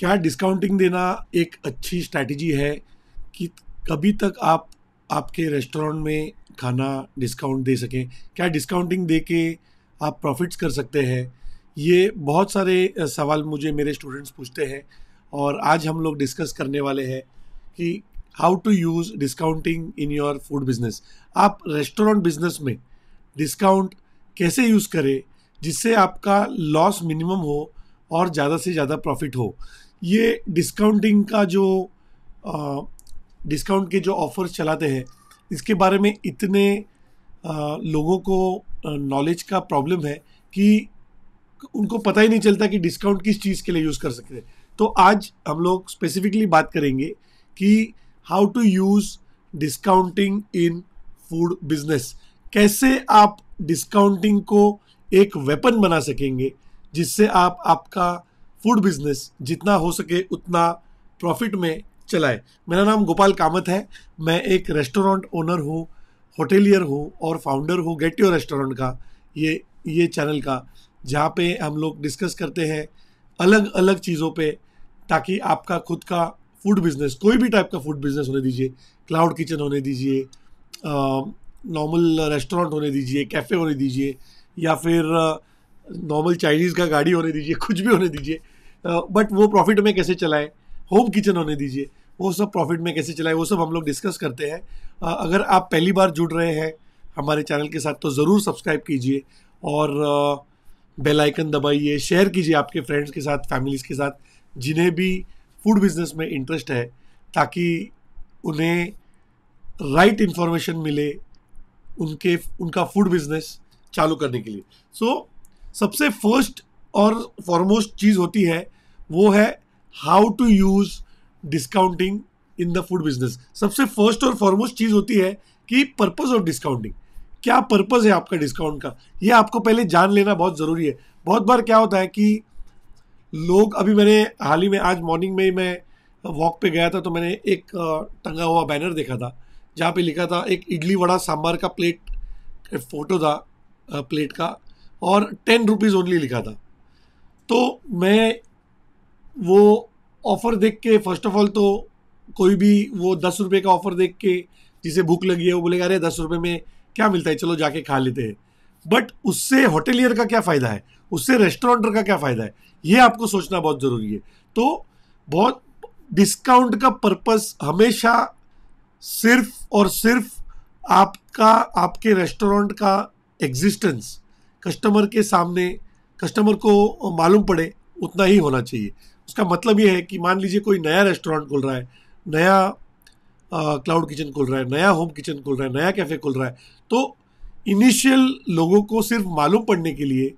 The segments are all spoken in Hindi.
क्या डिस्काउंटिंग देना एक अच्छी स्ट्रैटेजी है कि कभी तक आप आपके रेस्टोरेंट में खाना डिस्काउंट दे सकें क्या डिस्काउंटिंग दे के आप प्रॉफिट्स कर सकते हैं ये बहुत सारे सवाल मुझे मेरे स्टूडेंट्स पूछते हैं और आज हम लोग डिस्कस करने वाले हैं कि how to use discounting in your food business आप रेस्टोरेंट बिजनेस में डिस्काउंट कैसे यूज़ करें जिससे आपका लॉस मिनिमम हो और ज़्यादा से ज़्यादा प्रॉफिट हो ये डिस्काउंटिंग का जो डिस्काउंट के जो ऑफर्स चलाते हैं इसके बारे में इतने आ, लोगों को नॉलेज का प्रॉब्लम है कि उनको पता ही नहीं चलता कि डिस्काउंट किस चीज़ के लिए यूज़ कर सकते हैं तो आज हम लोग स्पेसिफिकली बात करेंगे कि how to use discounting in food business कैसे आप डिस्काउंटिंग को एक वेपन बना सकेंगे जिससे आप आपका फूड बिजनेस जितना हो सके उतना प्रॉफिट में चलाए मेरा नाम गोपाल कामत है मैं एक रेस्टोरेंट ओनर हूँ होटेलियर हूँ और फाउंडर हूँ गेट योर रेस्टोरेंट का ये ये चैनल का जहाँ पे हम लोग डिस्कस करते हैं अलग अलग चीज़ों पे ताकि आपका खुद का फूड बिजनेस कोई भी टाइप का फूड बिजनेस होने दीजिए क्लाउड किचन होने दीजिए नॉर्मल रेस्टोरेंट होने दीजिए कैफ़े होने दीजिए या फिर नॉर्मल चाइनीज़ का गाड़ी होने दीजिए कुछ भी होने दीजिए बट वो प्रॉफिट में कैसे चलाए होम किचन होने दीजिए वो सब प्रॉफिट में कैसे चलाए वो सब हम लोग डिस्कस करते हैं अगर आप पहली बार जुड़ रहे हैं हमारे चैनल के साथ तो ज़रूर सब्सक्राइब कीजिए और बेल आइकन दबाइए शेयर कीजिए आपके फ्रेंड्स के साथ फैमिलीज़ के साथ जिन्हें भी फूड बिजनेस में इंटरेस्ट है ताकि उन्हें राइट इन्फॉर्मेशन मिले उनके उनका फूड बिजनेस चालू करने के लिए सो so, सबसे फर्स्ट और फॉरमोस्ट चीज़ होती है वो है how to use discounting in the food business सबसे फर्स्ट और फॉरमोस्ट चीज़ होती है कि पर्पज़ ऑफ डिस्काउंटिंग क्या पर्पज़ है आपका डिस्काउंट का ये आपको पहले जान लेना बहुत ज़रूरी है बहुत बार क्या होता है कि लोग अभी मैंने हाल ही में आज मॉर्निंग में ही मैं वॉक पे गया था तो मैंने एक टंगा हुआ बैनर देखा था जहाँ पे लिखा था एक इडली वड़ा सांभार का प्लेट फोटो था प्लेट का और टेन रुपीज़ ओनली लिखा था तो मैं वो ऑफ़र देख के फर्स्ट ऑफ ऑल तो कोई भी वो दस रुपये का ऑफ़र देख के जिसे भूख लगी है वो बोलेगा अरे दस रुपये में क्या मिलता है चलो जाके खा लेते हैं बट उससे होटेलियर का क्या फ़ायदा है उससे रेस्टोरेंटर का क्या फ़ायदा है ये आपको सोचना बहुत ज़रूरी है तो बहुत डिस्काउंट का पर्पस हमेशा सिर्फ और सिर्फ आपका आपके रेस्टोरेंट का एग्जिस्टेंस कस्टमर के सामने कस्टमर को मालूम पड़े उतना ही होना चाहिए उसका मतलब ये है कि मान लीजिए कोई नया रेस्टोरेंट खुल रहा है नया क्लाउड किचन खुल रहा है नया होम किचन खुल रहा है नया कैफ़े खुल रहा है तो इनिशियल लोगों को सिर्फ मालूम पड़ने के लिए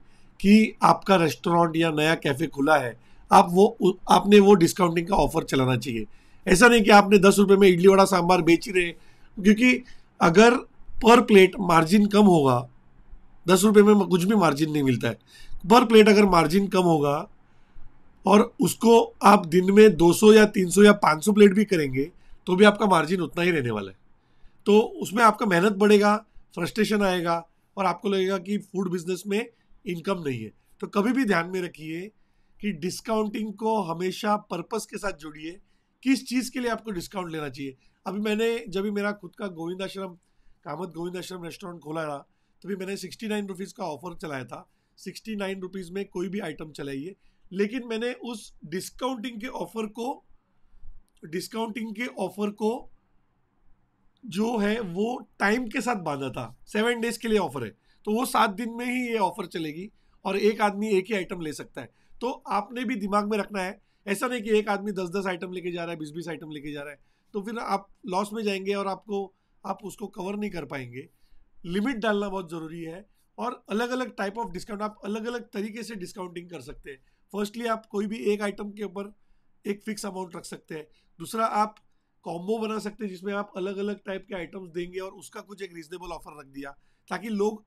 कि आपका रेस्टोरेंट या नया कैफ़े खुला है आप वो आपने वो डिस्काउंटिंग का ऑफ़र चलाना चाहिए ऐसा नहीं कि आपने दस रुपये में इडली वड़ा सांभार बेच ही रहे क्योंकि अगर पर प्लेट मार्जिन कम होगा दस रुपये में कुछ भी मार्जिन नहीं मिलता है पर प्लेट अगर मार्जिन कम होगा और उसको आप दिन में 200 या 300 या 500 प्लेट भी करेंगे तो भी आपका मार्जिन उतना ही रहने वाला है तो उसमें आपका मेहनत बढ़ेगा फ्रस्ट्रेशन आएगा और आपको लगेगा कि फूड बिजनेस में इनकम नहीं है तो कभी भी ध्यान में रखिए कि डिस्काउंटिंग को हमेशा पर्पस के साथ जोड़िए किस चीज़ के लिए आपको डिस्काउंट लेना चाहिए अभी मैंने जब भी मेरा खुद का गोविंद आश्रम कामत गोविंद आश्रम रेस्टोरेंट खोला था तभी मैंने सिक्सटी नाइन रुपीज़ का ऑफर चलाया था सिक्सटी नाइन रुपीज़ में कोई भी आइटम चलाइए लेकिन मैंने उस डिस्काउंटिंग के ऑफ़र को डिस्काउंटिंग के ऑफ़र को जो है वो टाइम के साथ बांधा था सेवन डेज़ के लिए ऑफ़र है तो वो सात दिन में ही ये ऑफ़र चलेगी और एक आदमी एक ही आइटम ले सकता है तो आपने भी दिमाग में रखना है ऐसा नहीं कि एक आदमी दस दस आइटम लेके जा रहा है बीस बीस आइटम लेके जा रहा है तो फिर आप लॉस में जाएंगे और आपको आप उसको कवर नहीं कर पाएंगे लिमिट डालना बहुत ज़रूरी है और अलग अलग टाइप ऑफ डिस्काउंट आप अलग अलग तरीके से डिस्काउंटिंग कर सकते हैं फर्स्टली आप कोई भी एक आइटम के ऊपर एक फिक्स अमाउंट रख सकते हैं दूसरा आप कॉम्बो बना सकते हैं जिसमें आप अलग अलग टाइप के आइटम्स देंगे और उसका कुछ एक रीजनेबल ऑफर रख दिया ताकि लोग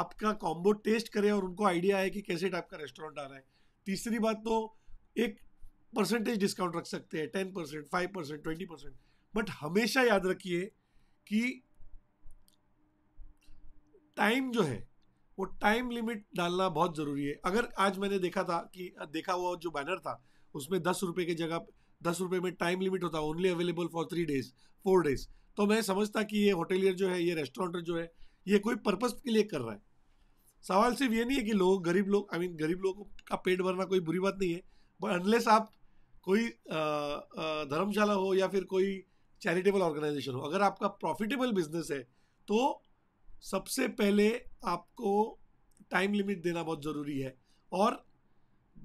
आपका कॉम्बो टेस्ट करें और उनको आइडिया आए कि कैसे टाइप का रेस्टोरेंट आ रहा है तीसरी बात तो एक परसेंटेज डिस्काउंट रख सकते हैं ten percent five percent twenty percent but हमेशा याद रखिए कि टाइम जो है वो टाइम लिमिट डालना बहुत ज़रूरी है अगर आज मैंने देखा था कि देखा हुआ जो बैनर था उसमें दस रुपये की जगह दस रुपये में टाइम लिमिट होता only available for three days four days तो मैं समझता कि ये होटेलियर जो है ये रेस्टोरेंटर जो है ये कोई पर्पज़ के लिए कर रहा है सवाल सिर्फ ये नहीं है कि लोग गरीब लोग आई मीन गरीब लोगों का पेट भरना कोई बुरी बात नहीं है बट अनलेस आप कोई धर्मशाला हो या फिर कोई चैरिटेबल ऑर्गेनाइजेशन हो अगर आपका प्रॉफिटेबल बिजनेस है तो सबसे पहले आपको टाइम लिमिट देना बहुत ज़रूरी है और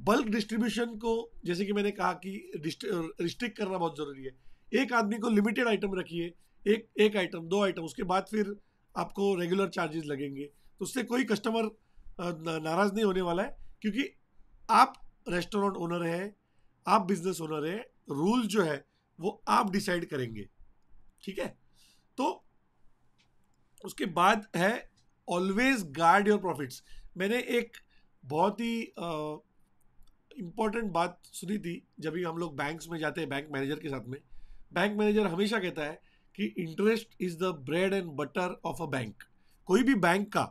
बल्क डिस्ट्रीब्यूशन को जैसे कि मैंने कहा कि रिस्ट्रिक्ट करना बहुत ज़रूरी है एक आदमी को लिमिटेड आइटम रखिए एक एक आइटम दो आइटम उसके बाद फिर आपको रेगुलर चार्जेस लगेंगे तो उससे कोई कस्टमर नाराज़ नहीं होने वाला है क्योंकि आप रेस्टोरेंट ओनर हैं आप बिजनेस ओनर हैं रूल जो है वो आप डिसाइड करेंगे ठीक है तो उसके बाद है ऑलवेज गार्ड योर प्रॉफिट्स मैंने एक बहुत ही इम्पॉर्टेंट बात सुनी थी जब भी हम लोग बैंक्स में जाते हैं बैंक मैनेजर के साथ में बैंक मैनेजर हमेशा कहता है कि interest is the bread and butter of a bank कोई भी बैंक का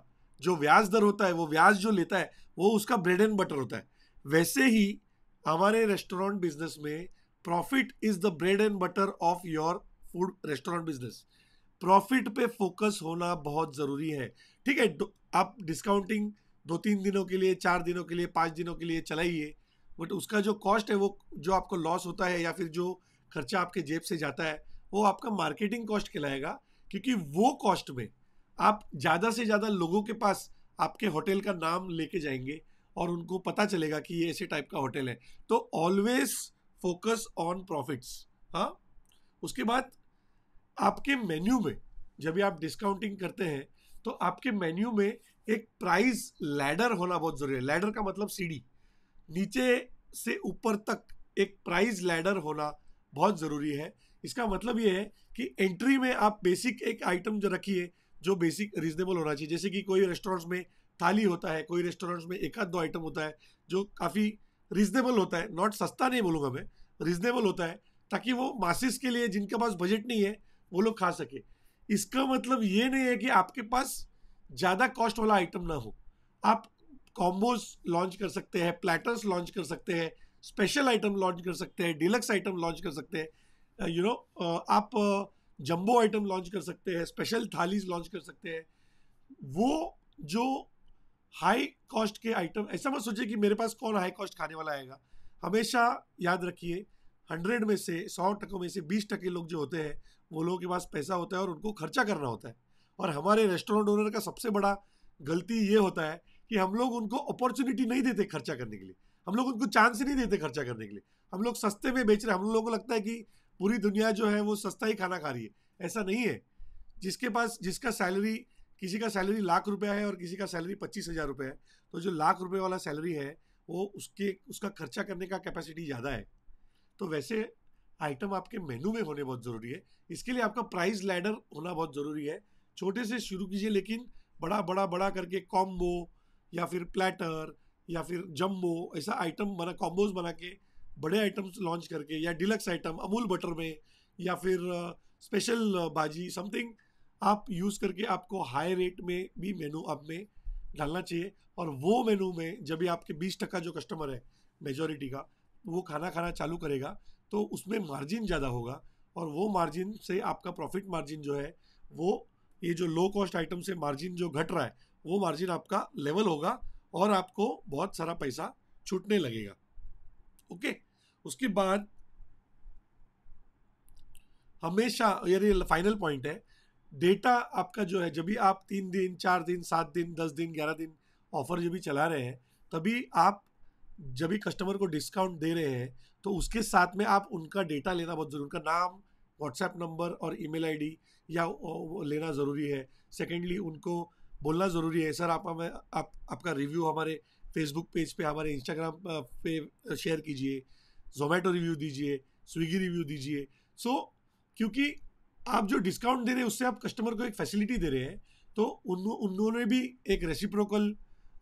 जो ब्याज दर होता है वो ब्याज जो लेता है वो उसका ब्रेड एंड बटर होता है वैसे ही हमारे रेस्टोरेंट बिजनेस में profit is the bread and butter of your food restaurant business profit पे फोकस होना बहुत ज़रूरी है ठीक है आप डिस्काउंटिंग दो तीन दिनों के लिए चार दिनों के लिए पाँच दिनों के लिए चलाइए बट उसका जो कॉस्ट है वो जो आपको लॉस होता है या फिर जो खर्चा आपके जेब से जाता है वो आपका मार्केटिंग कॉस्ट कहलाएगा क्योंकि वो कॉस्ट में आप ज़्यादा से ज़्यादा लोगों के पास आपके होटल का नाम लेके जाएंगे और उनको पता चलेगा कि ये ऐसे टाइप का होटल है तो ऑलवेज फोकस ऑन प्रॉफिट्स हाँ उसके बाद आपके मेन्यू में जब भी आप डिस्काउंटिंग करते हैं तो आपके मेन्यू में एक प्राइस लैडर होना बहुत ज़रूरी है लैडर का मतलब सीढ़ी नीचे से ऊपर तक एक प्राइस लैडर होना बहुत ज़रूरी है इसका मतलब ये है कि एंट्री में आप बेसिक एक आइटम जो रखिए जो बेसिक रीजनेबल होना चाहिए जैसे कि कोई रेस्टोरेंट्स में थाली होता है कोई रेस्टोरेंट्स में एक आध दो आइटम होता है जो काफ़ी रीजनेबल होता है नॉट सस्ता नहीं बोलूँगा मैं रीजनेबल होता है ताकि वो मासिस के लिए जिनके पास बजट नहीं है वो लोग खा सके इसका मतलब ये नहीं है कि आपके पास ज़्यादा कॉस्ट वाला आइटम ना हो आप कॉम्बोज लॉन्च कर सकते हैं प्लेटर्स लॉन्च कर सकते हैं स्पेशल आइटम लॉन्च कर सकते हैं डिलक्स आइटम लॉन्च कर सकते हैं यू uh, नो uh, आप जंबो आइटम लॉन्च कर सकते हैं स्पेशल थालीज लॉन्च कर सकते हैं वो जो हाई कॉस्ट के आइटम ऐसा मत सोचिए कि मेरे पास कौन हाई कॉस्ट खाने वाला आएगा हमेशा याद रखिए हंड्रेड में से सौ टकों में से बीस टके लोग जो होते हैं वो लोगों के पास पैसा होता है और उनको खर्चा करना होता है और हमारे रेस्टोरेंट ओनर का सबसे बड़ा गलती ये होता है कि हम लोग उनको अपॉर्चुनिटी नहीं देते खर्चा करने के लिए हम लोग उनको चांस ही नहीं देते खर्चा करने के लिए हम लोग सस्ते में बेच रहे हैं हम लोगों को लगता है कि पूरी दुनिया जो है वो सस्ता ही खाना खा रही है ऐसा नहीं है जिसके पास जिसका सैलरी किसी का सैलरी लाख रुपया है और किसी का सैलरी पच्चीस हज़ार रुपये है तो जो लाख रुपये वाला सैलरी है वो उसके उसका खर्चा करने का कैपेसिटी ज़्यादा है तो वैसे आइटम आपके मेनू में होने बहुत ज़रूरी है इसके लिए आपका प्राइस लैडर होना बहुत ज़रूरी है छोटे से शुरू कीजिए लेकिन बड़ा बड़ा बड़ा करके कॉम्बो या फिर प्लेटर या फिर जम्बो ऐसा आइटम बना कॉम्बोज बना के बड़े आइटम्स लॉन्च करके या डिलक्स आइटम अमूल बटर में या फिर स्पेशल बाजी समथिंग आप यूज़ करके आपको हाई रेट में भी मेनू आप में डालना चाहिए और वो मेनू में जब भी आपके बीस टका जो कस्टमर है मेजोरिटी का वो खाना खाना चालू करेगा तो उसमें मार्जिन ज़्यादा होगा और वो मार्जिन से आपका प्रॉफिट मार्जिन जो है वो ये जो लो कॉस्ट आइटम से मार्जिन जो घट रहा है वो मार्जिन आपका लेवल होगा और आपको बहुत सारा पैसा छूटने लगेगा ओके उसके बाद हमेशा यदि फाइनल पॉइंट है डेटा आपका जो है जब भी आप तीन दिन चार दिन सात दिन दस दिन ग्यारह दिन ऑफर जब भी चला रहे हैं तभी आप जब भी कस्टमर को डिस्काउंट दे रहे हैं तो उसके साथ में आप उनका डेटा लेना बहुत जरूरी उनका नाम व्हाट्सएप नंबर और ईमेल आईडी या लेना ज़रूरी है सेकेंडली उनको बोलना ज़रूरी है सर आप हमें आप आपका रिव्यू हमारे फेसबुक पेज पे हमारे इंस्टाग्राम पे शेयर कीजिए जोमेटो रिव्यू दीजिए स्विगी रिव्यू दीजिए सो so, क्योंकि आप जो डिस्काउंट दे रहे हैं उससे आप कस्टमर को एक फैसिलिटी दे रहे हैं तो उन उन्होंने भी एक रेसिप्रोकल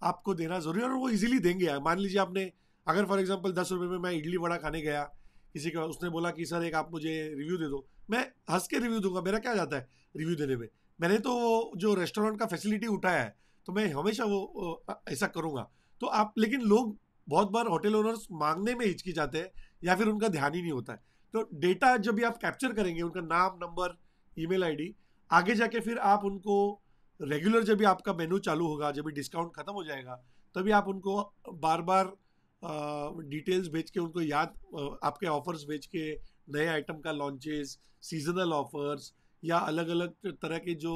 आपको देना जरूरी है और वो इजीली देंगे मान लीजिए आपने अगर फॉर एग्जांपल दस रुपये में मैं इडली वड़ा खाने गया किसी का उसने बोला कि सर एक आप मुझे रिव्यू दे दो मैं हंस के रिव्यू दूंगा मेरा क्या जाता है रिव्यू देने में मैंने तो वो जो रेस्टोरेंट का फैसिलिटी उठाया है तो मैं हमेशा वो ऐसा करूँगा तो आप लेकिन लोग बहुत बार होटल ओनर्स मांगने में हिचकी जाते हैं या फिर उनका ध्यान ही नहीं होता है तो डेटा जब भी आप कैप्चर करेंगे उनका नाम नंबर ईमेल आईडी आगे जाके फिर आप उनको रेगुलर जब भी आपका मेनू चालू होगा जब भी डिस्काउंट ख़त्म हो जाएगा तभी आप उनको बार बार डिटेल्स भेज के उनको याद आपके ऑफर्स भेज के नए आइटम का लॉन्चेस सीजनल ऑफर्स या अलग अलग तरह के जो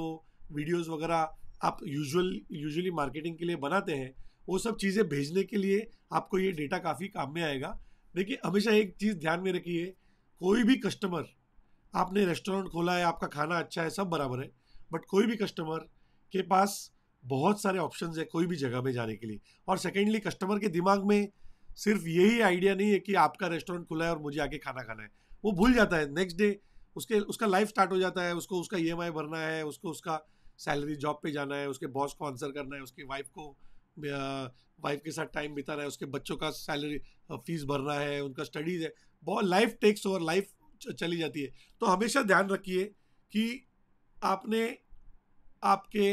वीडियोस वगैरह आप यूजुअल यूजुअली मार्केटिंग के लिए बनाते हैं वो सब चीज़ें भेजने के लिए आपको ये डेटा काफ़ी काम में आएगा देखिए हमेशा एक चीज़ ध्यान में रखिए कोई भी कस्टमर आपने रेस्टोरेंट खोला है आपका खाना अच्छा है सब बराबर है बट कोई भी कस्टमर आपके पास बहुत सारे ऑप्शन है कोई भी जगह में जाने के लिए और सेकेंडली कस्टमर के दिमाग में सिर्फ यही आइडिया नहीं है कि आपका रेस्टोरेंट खुला है और मुझे आके खाना खाना है वो भूल जाता है नेक्स्ट डे उसके उसका लाइफ स्टार्ट हो जाता है उसको उसका ई e भरना है उसको उसका सैलरी जॉब पे जाना है उसके बॉस को आंसर करना है उसकी वाइफ को वाइफ के साथ टाइम बिताना है उसके बच्चों का सैलरी फीस भरना है उनका स्टडीज़ है बहुत लाइफ टेक्स ओवर लाइफ चली जाती है तो हमेशा ध्यान रखिए कि आपने आपके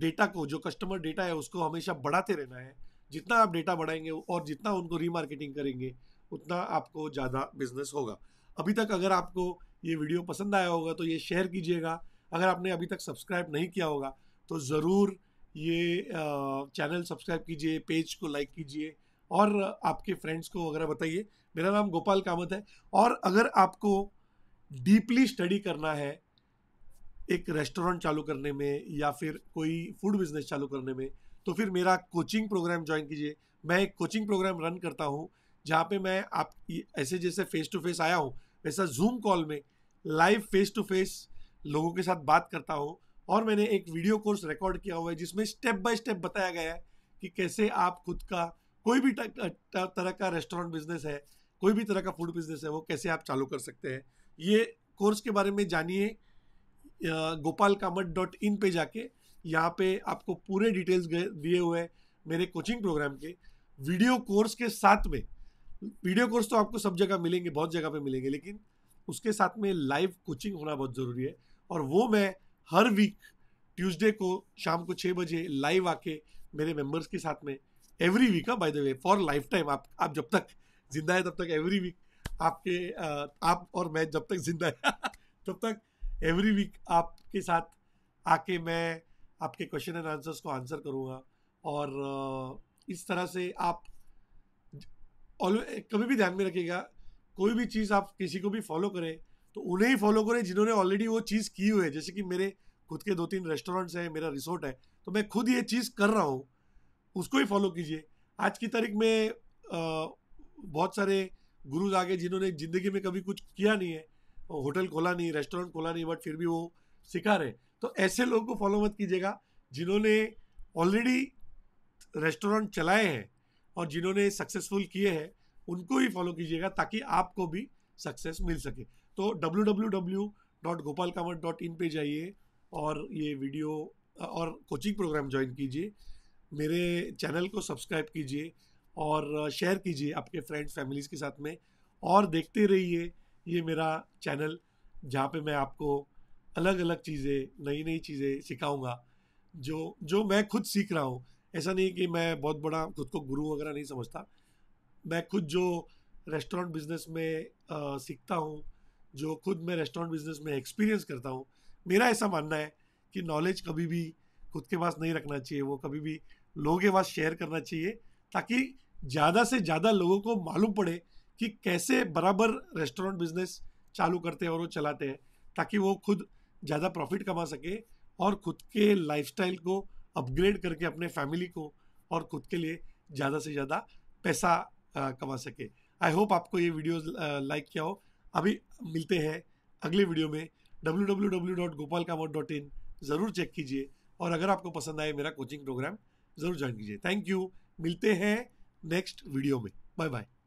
डेटा को जो कस्टमर डेटा है उसको हमेशा बढ़ाते रहना है जितना आप डेटा बढ़ाएंगे और जितना उनको रीमार्केटिंग करेंगे उतना आपको ज़्यादा बिजनेस होगा अभी तक अगर आपको ये वीडियो पसंद आया होगा तो ये शेयर कीजिएगा अगर आपने अभी तक सब्सक्राइब नहीं किया होगा तो ज़रूर ये चैनल सब्सक्राइब कीजिए पेज को लाइक कीजिए और आपके फ्रेंड्स को वगैरह बताइए मेरा नाम गोपाल कामत है और अगर आपको डीपली स्टडी करना है एक रेस्टोरेंट चालू करने में या फिर कोई फूड बिजनेस चालू करने में तो फिर मेरा कोचिंग प्रोग्राम ज्वाइन कीजिए मैं एक कोचिंग प्रोग्राम रन करता हूँ जहाँ पे मैं आप ऐसे जैसे फेस टू फेस आया हूँ वैसा जूम कॉल में लाइव फेस टू फेस लोगों के साथ बात करता हूँ और मैंने एक वीडियो कोर्स रिकॉर्ड किया हुआ है जिसमें स्टेप बाय स्टेप बताया गया है कि कैसे आप खुद का कोई भी तरह का रेस्टोरेंट बिजनेस है कोई भी तरह का फूड बिजनेस है वो कैसे आप चालू कर सकते हैं ये कोर्स के बारे में जानिए गोपाल कामत डॉट इन पर जाके यहाँ पे आपको पूरे डिटेल्स दिए हुए हैं मेरे कोचिंग प्रोग्राम के वीडियो कोर्स के साथ में वीडियो कोर्स तो आपको सब जगह मिलेंगे बहुत जगह पे मिलेंगे लेकिन उसके साथ में लाइव कोचिंग होना बहुत ज़रूरी है और वो मैं हर वीक ट्यूसडे को शाम को छः बजे लाइव आके मेरे मेंबर्स के साथ में every week by the way for lifetime आप आप जब तक जिंदा है तब तक एवरी वीक आपके आप और मैं जब तक जिंदा है तब तक एवरी वीक आपके साथ आके मैं आपके क्वेश्चन एंड आंसर्स को आंसर करूँगा और इस तरह से आप कभी भी ध्यान में रखिएगा कोई भी चीज़ आप किसी को भी फॉलो करें तो उन्हें ही फॉलो करें जिन्होंने ऑलरेडी वो चीज़ की हुई है जैसे कि मेरे खुद के दो तीन रेस्टोरेंट्स हैं मेरा रिसोर्ट है तो मैं खुद ये चीज़ कर रहा हूँ उसको ही फॉलो कीजिए आज की तारीख में बहुत सारे गुरुज आ गए जिन्होंने ज़िंदगी में कभी कुछ किया नहीं है होटल खोला नहीं रेस्टोरेंट खोला नहीं बट फिर भी वो सिखा रहे तो ऐसे लोगों को फॉलो मत कीजिएगा जिन्होंने ऑलरेडी रेस्टोरेंट चलाए हैं और जिन्होंने सक्सेसफुल किए हैं उनको ही फॉलो कीजिएगा ताकि आपको भी सक्सेस मिल सके तो W W W dot Gopal Kamath dot in पर जाइए और ये वीडियो और कोचिंग प्रोग्राम ज्वाइन कीजिए मेरे चैनल को सब्सक्राइब कीजिए और शेयर कीजिए आपके फ्रेंड्स फैमिलीज़ के साथ में और देखते रहिए ये मेरा चैनल जहाँ पे मैं आपको अलग अलग चीज़ें नई नई चीज़ें सिखाऊंगा जो जो मैं खुद सीख रहा हूँ ऐसा नहीं कि मैं बहुत बड़ा खुद को गुरु वगैरह नहीं समझता मैं खुद जो रेस्टोरेंट बिजनेस में आ, सीखता हूँ जो खुद मैं रेस्टोरेंट बिजनेस में एक्सपीरियंस करता हूँ मेरा ऐसा मानना है कि नॉलेज कभी भी खुद के पास नहीं रखना चाहिए वो कभी भी लोगों के पास शेयर करना चाहिए ताकि ज़्यादा से ज़्यादा लोगों को मालूम पड़े कि कैसे बराबर रेस्टोरेंट बिजनेस चालू करते हैं और वो चलाते हैं ताकि वो खुद ज़्यादा प्रॉफिट कमा सके और खुद के लाइफस्टाइल को अपग्रेड करके अपने फैमिली को और खुद के लिए ज़्यादा से ज़्यादा पैसा कमा सके आई होप आपको ये वीडियो लाइक किया हो अभी मिलते हैं अगले वीडियो में W W W dot Gopal Kamath dot in ज़रूर चेक कीजिए और अगर आपको पसंद आए मेरा कोचिंग प्रोग्राम ज़रूर ज्वाइन कीजिए थैंक यू मिलते हैं नेक्स्ट वीडियो में बाय बाय